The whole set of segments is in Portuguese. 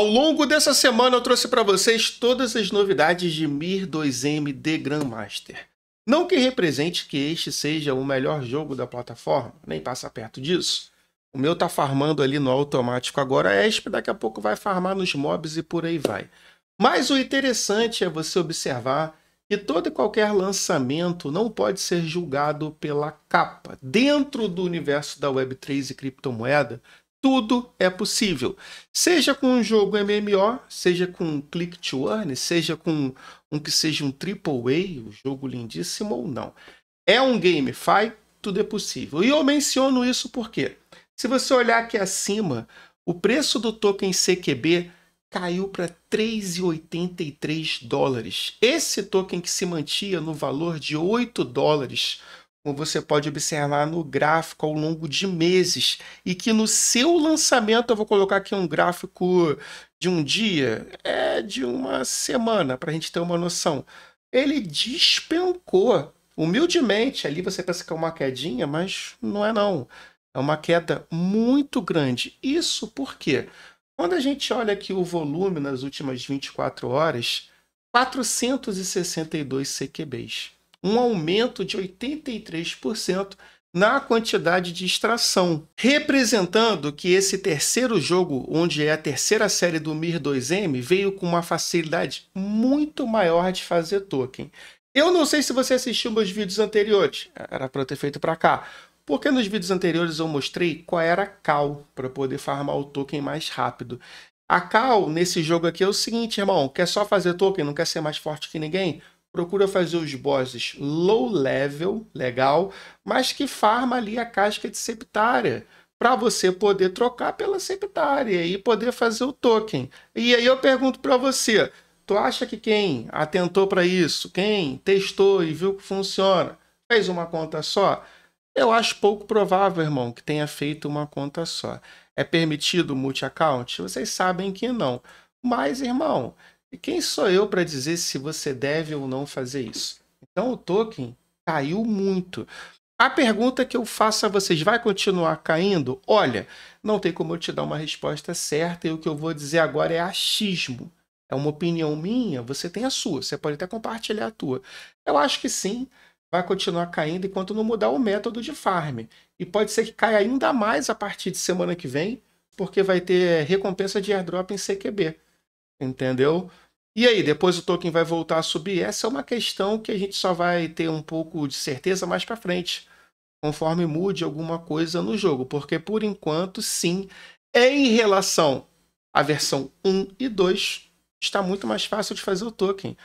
Ao longo dessa semana eu trouxe para vocês todas as novidades de Mir 2M The Grandmaster. Não que represente que este seja o melhor jogo da plataforma, nem passa perto disso. O meu tá farmando ali no automático agora, ESP daqui a pouco vai farmar nos mobs e por aí vai. Mas o interessante é você observar que todo e qualquer lançamento não pode ser julgado pela capa. Dentro do universo da Web3 e criptomoeda, tudo é possível. Seja com um jogo MMO, seja com um click to earn, seja com um que seja um AAA, um jogo lindíssimo ou não. É um GameFi, tudo é possível. E eu menciono isso porque, se você olhar aqui acima, o preço do token CQB caiu para 3,83 dólares. Esse token que se mantinha no valor de 8 dólares como você pode observar no gráfico ao longo de meses, e que no seu lançamento, eu vou colocar aqui um gráfico de um dia, é de uma semana, para a gente ter uma noção. Ele despencou. Humildemente, ali você pensa que é uma quedinha, mas não é não. É uma queda muito grande. Isso porque quando a gente olha aqui o volume nas últimas 24 horas, 462 CQBs um aumento de 83% na quantidade de extração, representando que esse terceiro jogo, onde é a terceira série do Mir 2M, veio com uma facilidade muito maior de fazer token. Eu não sei se você assistiu meus vídeos anteriores, era para eu ter feito para cá, porque nos vídeos anteriores eu mostrei qual era a cal para poder farmar o token mais rápido. A cal nesse jogo aqui é o seguinte, irmão, quer só fazer token, não quer ser mais forte que ninguém? procura fazer os bosses low level, legal, mas que farma ali a casca de septária para você poder trocar pela septária e poder fazer o token. E aí eu pergunto para você, tu acha que quem atentou para isso, quem testou e viu que funciona, fez uma conta só? Eu acho pouco provável, irmão, que tenha feito uma conta só. É permitido multi-account? Vocês sabem que não. Mas, irmão, e quem sou eu para dizer se você deve ou não fazer isso? Então o token caiu muito. A pergunta que eu faço a vocês, vai continuar caindo? Olha, não tem como eu te dar uma resposta certa e o que eu vou dizer agora é achismo. É uma opinião minha, você tem a sua, você pode até compartilhar a tua. Eu acho que sim, vai continuar caindo enquanto não mudar o método de farm. E pode ser que caia ainda mais a partir de semana que vem, porque vai ter recompensa de airdrop em CQB. Entendeu? E aí, depois o token vai voltar a subir? Essa é uma questão que a gente só vai ter um pouco de certeza mais para frente, conforme mude alguma coisa no jogo, porque por enquanto, sim, em relação à versão 1 e 2, está muito mais fácil de fazer o token.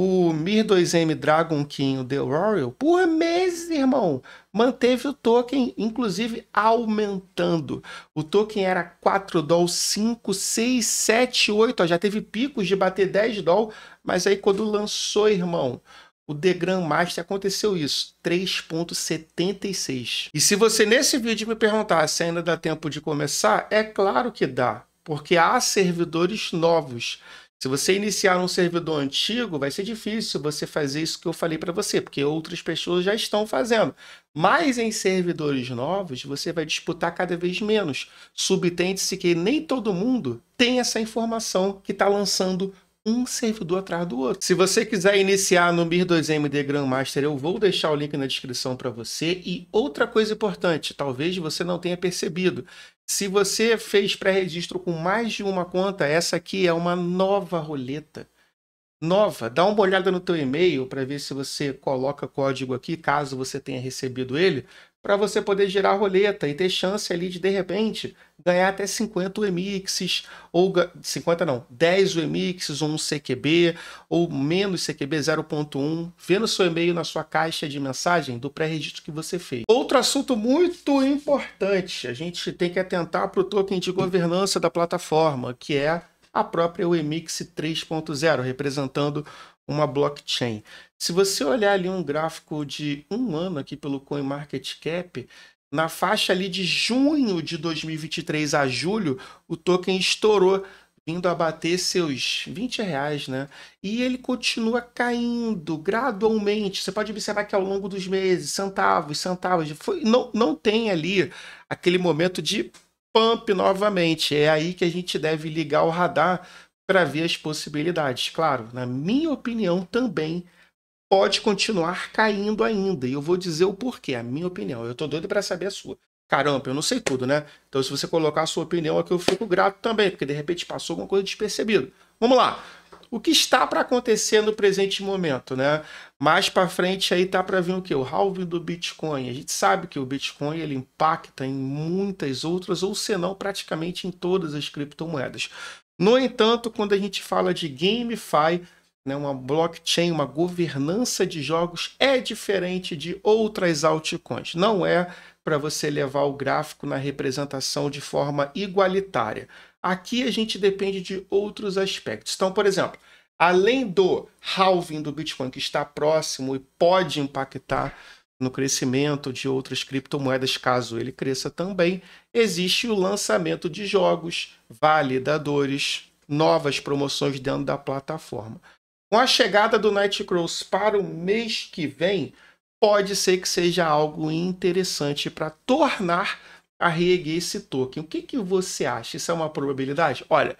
O Mir 2M Dragon King The Royal, por meses, irmão, manteve o token, inclusive aumentando. O token era 4 doll, 5, 6, 7, 8. Ó, já teve picos de bater 10 doll, mas aí quando lançou, irmão, o The Master aconteceu isso, 3.76. E se você nesse vídeo me perguntar se ainda dá tempo de começar, é claro que dá, porque há servidores novos. Se você iniciar um servidor antigo, vai ser difícil você fazer isso que eu falei para você, porque outras pessoas já estão fazendo. Mas em servidores novos, você vai disputar cada vez menos. subtente se que nem todo mundo tem essa informação que está lançando um servidor atrás do outro. Se você quiser iniciar no Mir 2MD Grandmaster, eu vou deixar o link na descrição para você. E outra coisa importante, talvez você não tenha percebido, se você fez pré-registro com mais de uma conta, essa aqui é uma nova roleta. Nova, dá uma olhada no teu e-mail para ver se você coloca código aqui, caso você tenha recebido ele, para você poder girar a roleta e ter chance ali de, de repente, ganhar até 50 UEMIXs, ou 50 não, 10 UEMIXs ou um CQB, ou menos CQB 0.1, vendo seu e-mail na sua caixa de mensagem do pré-registro que você fez. Outro assunto muito importante, a gente tem que atentar para o token de governança da plataforma, que é a própria UEMIX 3.0, representando uma blockchain. Se você olhar ali um gráfico de um ano aqui pelo CoinMarketCap, na faixa ali de junho de 2023 a julho, o token estourou, vindo a bater seus 20 reais, né? E ele continua caindo gradualmente. Você pode observar que ao longo dos meses, centavos, centavos, foi, não, não tem ali aquele momento de pump novamente. É aí que a gente deve ligar o radar para ver as possibilidades. Claro, na minha opinião também pode continuar caindo ainda. E eu vou dizer o porquê, a minha opinião. Eu tô doido para saber a sua. Caramba, eu não sei tudo, né? Então se você colocar a sua opinião aqui, é eu fico grato também, porque de repente passou alguma coisa despercebida. Vamos lá. O que está para acontecer no presente momento, né? Mais para frente aí tá para vir o que? O halving do Bitcoin. A gente sabe que o Bitcoin ele impacta em muitas outras ou se não praticamente em todas as criptomoedas. No entanto, quando a gente fala de GameFi, né, uma blockchain, uma governança de jogos, é diferente de outras altcoins. Não é para você levar o gráfico na representação de forma igualitária. Aqui a gente depende de outros aspectos. Então, por exemplo, além do halving do Bitcoin, que está próximo e pode impactar no crescimento de outras criptomoedas, caso ele cresça também, existe o lançamento de jogos, validadores, novas promoções dentro da plataforma. Com a chegada do Nightcross para o mês que vem, pode ser que seja algo interessante para tornar a reerguer esse token. O que, que você acha? Isso é uma probabilidade? Olha,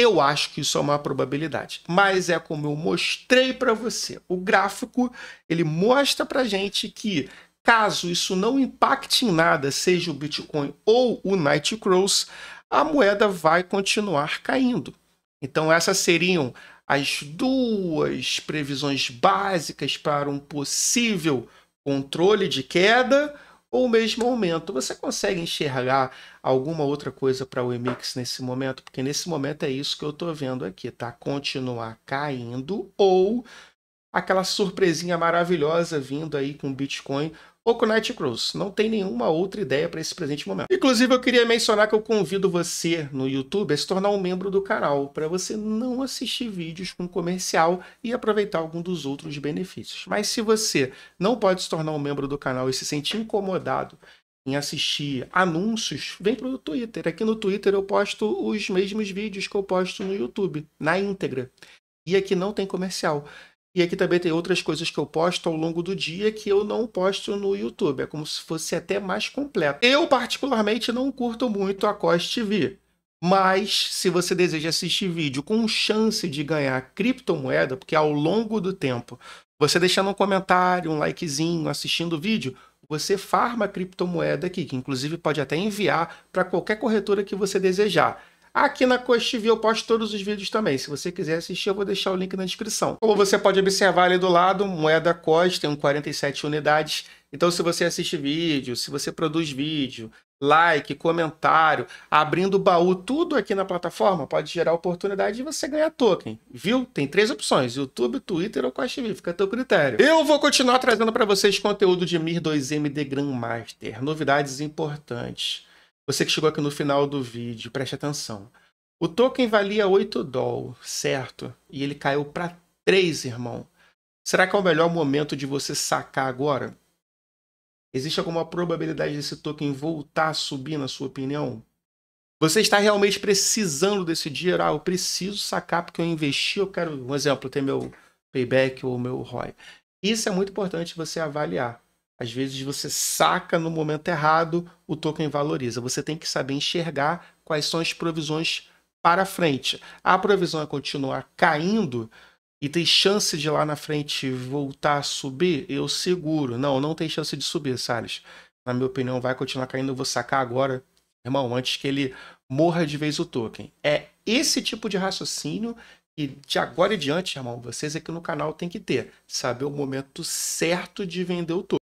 eu acho que isso é uma probabilidade, mas é como eu mostrei para você. O gráfico ele mostra para gente que caso isso não impacte em nada, seja o Bitcoin ou o Nightcross, a moeda vai continuar caindo. Então essas seriam as duas previsões básicas para um possível controle de queda ou mesmo aumento. Você consegue enxergar alguma outra coisa para o EMIX nesse momento? Porque nesse momento é isso que eu estou vendo aqui, tá? Continuar caindo ou aquela surpresinha maravilhosa vindo aí com Bitcoin ou com Nightcross. Não tem nenhuma outra ideia para esse presente momento. Inclusive, eu queria mencionar que eu convido você no YouTube a se tornar um membro do canal, para você não assistir vídeos com comercial e aproveitar algum dos outros benefícios. Mas se você não pode se tornar um membro do canal e se sentir incomodado em assistir anúncios, vem para o Twitter. Aqui no Twitter eu posto os mesmos vídeos que eu posto no YouTube, na íntegra. E aqui não tem comercial. E aqui também tem outras coisas que eu posto ao longo do dia que eu não posto no YouTube. É como se fosse até mais completo. Eu, particularmente, não curto muito a Cost TV. Mas, se você deseja assistir vídeo com chance de ganhar criptomoeda, porque ao longo do tempo, você deixando um comentário, um likezinho, assistindo o vídeo, você farma criptomoeda aqui, que inclusive pode até enviar para qualquer corretora que você desejar. Aqui na Coach TV eu posto todos os vídeos também. Se você quiser assistir, eu vou deixar o link na descrição. Como você pode observar ali do lado, moeda Coach tem 47 unidades. Então, se você assiste vídeo, se você produz vídeo, like, comentário, abrindo o baú, tudo aqui na plataforma pode gerar oportunidade de você ganhar token, viu? Tem três opções: YouTube, Twitter ou Quest TV, fica a teu critério. Eu vou continuar trazendo para vocês conteúdo de Mir 2MD Grandmaster, novidades importantes. Você que chegou aqui no final do vídeo, preste atenção. O token valia 8 doll, certo? E ele caiu para 3, irmão. Será que é o melhor momento de você sacar agora? Existe alguma probabilidade desse token voltar a subir, na sua opinião? Você está realmente precisando desse dinheiro? Ah, eu preciso sacar porque eu investi, eu quero, um exemplo, ter meu payback ou meu ROI. Isso é muito importante você avaliar. Às vezes você saca no momento errado, o token valoriza. Você tem que saber enxergar quais são as provisões para frente. A provisão é continuar caindo e tem chance de lá na frente voltar a subir? Eu seguro. Não, não tem chance de subir, Salles. Na minha opinião, vai continuar caindo. Eu vou sacar agora, irmão, antes que ele morra de vez o token. É esse tipo de raciocínio e de agora em diante, irmão, vocês aqui no canal tem que ter. Saber o momento certo de vender o token.